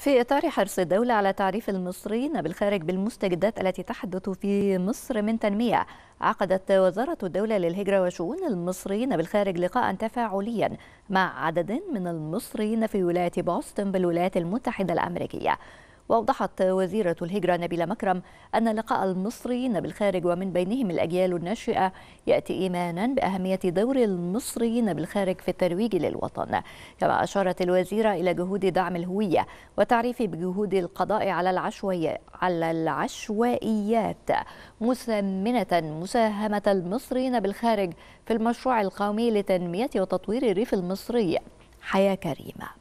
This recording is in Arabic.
في إطار حرص الدولة على تعريف المصريين بالخارج بالمستجدات التي تحدث في مصر من تنمية عقدت وزارة الدولة للهجرة وشؤون المصريين بالخارج لقاء تفاعليا مع عدد من المصريين في ولاية بوسطن بالولايات المتحدة الأمريكية وأوضحت وزيرة الهجرة نبيلة مكرم أن لقاء المصريين بالخارج ومن بينهم الأجيال الناشئة يأتي إيمانا بأهمية دور المصريين بالخارج في الترويج للوطن كما أشارت الوزيرة إلى جهود دعم الهوية وتعريف بجهود القضاء على العشوائيات على العشوائيات مثمنة مساهمة المصريين بالخارج في المشروع القومي لتنمية وتطوير الريف المصري حياة كريمة